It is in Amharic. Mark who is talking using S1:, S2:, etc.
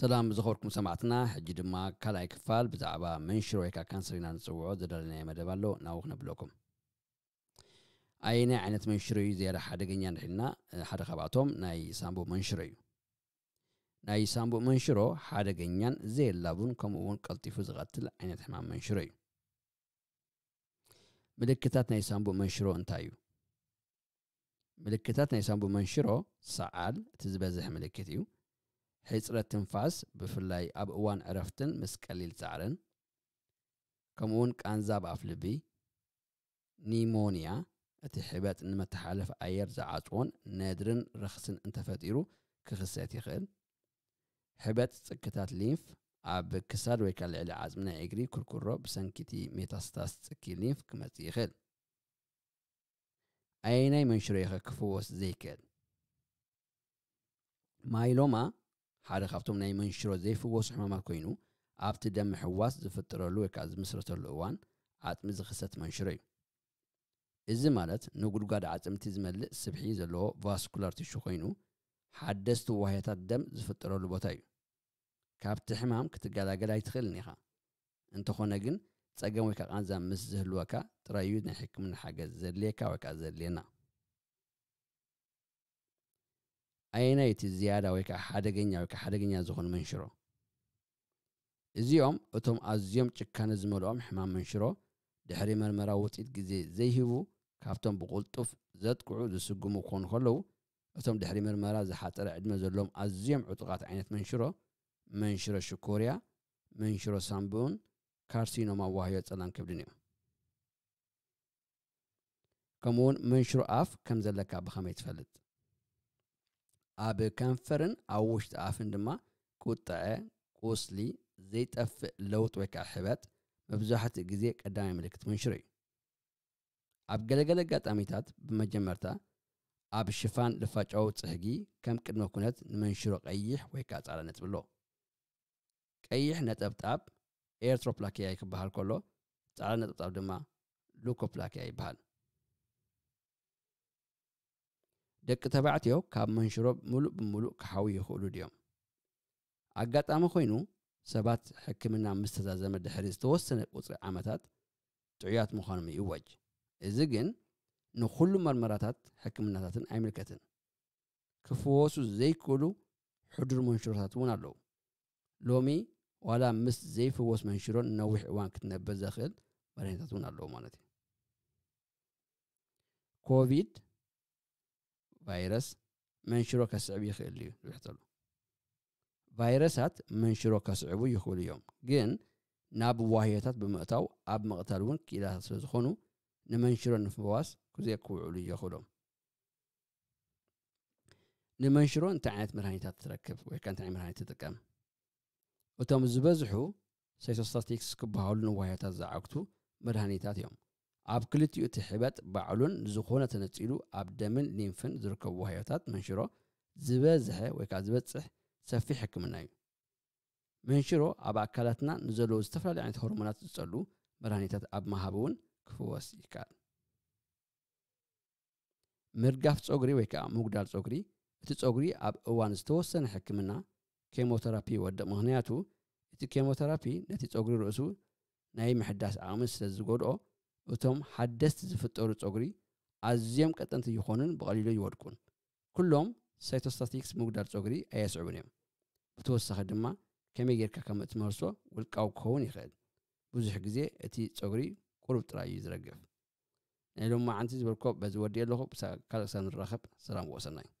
S1: ሰላም ዝኸብርኩም ሰማዕትና ሕጂ ድማ ካልኣይ ክፋል ብዛዕባ መንሽር ወይ ከዓ ካንሰር ኢና ንፅውዖ ዘዳለናየ መደብ ኣሎ ናብኡ ክነብለኩም ኣየናይ ዓይነት መንሽር እዩ ዘየረ ሓደገኛ ንሕልና ሓደ ካብኣቶም ናይ ሳምቦ መንሽሮ እዩ ናይ ሳምቦ መንሽሮ ሓደገኛን ዘየላቡን ከምኡ እውን ቀልጢፉ ዝቐትል ዓይነት ሕማም መንሽሮ እዩ ምልክታት ናይ ሳምቦ መንሽሮ እንታይ እዩ ምልክታት ናይ ሳምቦ መንሽሮ ሰዓል እቲ ዝበዝሕ ምልክት እዩ ሕፅረት ትንፋስ ብፍላይ ኣብ እዋን ዕረፍትን ምስ ቀሊል ፃዕርን ከምኡውን ቃንዛ ብኣፍ ልቢ ኒሞንያ እቲ ሕበጥ ንመተሓለፍ ኣየር ዝዓፅዎን ነድርን ርክስን እንተፈጢሩ ክኽሰት ይኽእል ሕበጥ ፅክታት ሊንፍ ኣብ ክሳድ ወይ ካልዕ ልዕሊ ዓፅሚ ናይ እግሪ ኩርኩሮ ብሰንኪቲ ሜታስታስ ፅኪ ሊንፍ ክመፅእ ይኽእል ኣየናይ መንሽሮ ይኸ ክፍወስ ዘይክእል ማይሎማ ሓደ ካብቶም ናይ መንሽሮ ዘይፍወሱ ሕማማት ኮይኑ ኣብቲ ደም ምሕዋስ ዝፍጥረሉ ወይ ከዓ ዝምስረተሉ እዋን ዓፅሚ ዝኽሰት መንሽሮ እዩ እዚ ማለት ንጉድጓድ ዓፅምቲ ዝመልእ ስብሒ ዘለዎ ቫስኩላር ትሹ ኮይኑ ሓደስቲ ዋህታት ደም ዝፍጥረሉ ቦታ እዩ ካብቲ ሕማም ክትገላገል ኣይትኽእልን ኢኻ እንተኾነ ግን ፀገም ወይ ከዓ ቃንዛ ምስ ዝህልወካ ጥራዩ ናይ ሕክምና ሓገዝ ዘድልየካ ወይ ከዓ ዘድልየና ዓይነ እቲ ዝያዳ ወይ ከዓ ሓደገኛ ወይከዓ ሓደገኛ ዝኾኑ መንሽሮ እዚኦም እቶም ኣዝዮም ጭካነ ዝመልኦም ሕማም መንሽሮ ድሕሪ መርመራ ውፅኢት ግዜ ዘይሂቡ ካብቶም ብቁልጡፍ ዘጥቅዑ ዝስጉሙ ክኾኑ ከለዉ እቶም ድሕሪ መርመራ ዝሓፀረ ዕድመ ዘሎም ኣዝዮም ዕጡቃት ዓይነት መንሽሮ መንሽሮ ሽኮርያ መንሽሮ ሳምብኡን ካርሲኖም ኣዋህዮ ፀላም ክብድን እዮም ከምኡ እውን መንሽሮ ኣፍ ከም ዘለካ ብኸመይ ትፈልጥ ኣብ ከንፈርን ኣብ ውሽጢ ኣፍን ድማ ቁጥዐ ቁስሊ ዘይጠፍእ ለውጥ ወይ ከዓ ሕበጥ መብዛሕትኡ ግዜ ቀዳማይ ምልክት ምንሽር እዩ ኣብ ገለገለ ኣጋጣሚታት ብመጀመርታ ኣብ ሽፋን ልፋጫዊ ፅሕጊ ከም ቅድመ ኩነት ንመንሽሮ ቀይሕ ወይ ከዓ ፃዕዳ ነጥብ ኣሎ ቀይሕ ነጠብጣብ ኤርትሮፕላኪያ ክበሃል ከሎ ፃዕዳ ነጠብጣብ ድማ ሉኮፕላኪያ ይበሃል ደቂ ተባዕትዮ ካብ መንሽሮ ሙሉእ ብምሉእ ክሓዊ ይኽእሉ ድዮም ኣጋጣሚ ኮይኑ ሰባት ሕክምና ምስ ተዛዘመ ድሕሪ ዝተወሰነ ቁፅሪ ዓመታት ጥዑያት ምዃኖም ይእወጅ እዚ ግን ንኩሉ መርመራታት ሕክምናታትን ኣይምልከትን ክፍወሱ ዘይክእሉ ሕዱር መንሽሮታት እውን ኣለዉ ሎሚ ዋላ ምስ ዘይፍወስ መንሽሮን ነዊሕ እዋን ክትነብር ዘኽእል መድኒታት እውን ኣለዉ ማለት እዩ ኮቪድ ቫይረስ መንሽሮ ከስዕብ ይኽእል እዩ ዝብሕቶ ኣሎ ቫይረሳት መንሽሮ ከስዕቡ ይኽእሉ እዮም ግን ናብ ዋህዮታት ብምእታው ኣብ ምቕታል እውን ክኢላታት ስለ ዝኾኑ ንመንሽሮ ንምፍዋስ ግዜ ክውዕሉ የኽእሎም ንመንሽሮ እንታይ ዓይነት መድሃኒታት ትረክብ ወይ ከዓ እንታይ መድሃኒት ትጥቀም እቶም ዝበዝሑ ሳይቶስታቲክስ ክበሃሉ ንዋህዮታት ዝዓግቱ መድሃኒታት እዮም ኣብ ክልቲኡ እቲ ሕበጥ ባዕሉን ዝኾነ ተነፂሉ ኣብ ደምን ሊንፍን ዝርከቡ ውህዮታት መንሽሮ ዝበዝሐ ወይ ከዓ ዝበፅሕ ሰፊሕ ሕክምና እዩ መንሽሮ ኣብ ኣካላትና ንዘለዉ ዝተፈላለዩ ዓይነት ሆርሞናት ዝፀሉ መድሃኒታት ኣብ ምሃብ እውን ክፍወስ ይከኣል ምርጋፍ ፀጉሪ ወይ ከዓ ምጉዳል ፀጉሪ እቲ ፀጉሪ ኣብ እዋን ዝተወሰነ ሕክምና ኬሞተራፒ ወድቕ ምክንያቱ እቲ ኬሞተራፒ ነቲ ፀጉሪ ርእሱ ናይ ምሕዳስ ዓቕሚ ስለ ዝጎድኦ እቶም ሓደስቲ ዝፍጠሩ ፀጉሪ ኣዝዮም ቀጠንቲ ይኾኑን ብቐሊሉ ይወድቁን ኩሎም ሳይቶስታቲክስ ምጉዳር ፀጉሪ ኣየስዕቡን እዮም ብተወሳኺ ድማ ከመይ ጌርካ ከም እትመርሶ ውልቃዊ ክኸውን ይኽእል ብዙሕ ግዜ እቲ ፀጉሪ ቁሩብ ጥራይ እዩ ዝረግፍ ናይ ሎም ማዓንቲ ዝበልኮ በዚ ወዲ ኣለኹ ብሳብ ካልእ ክሳብ ንራኸብ ሰላም ወሰና እዩ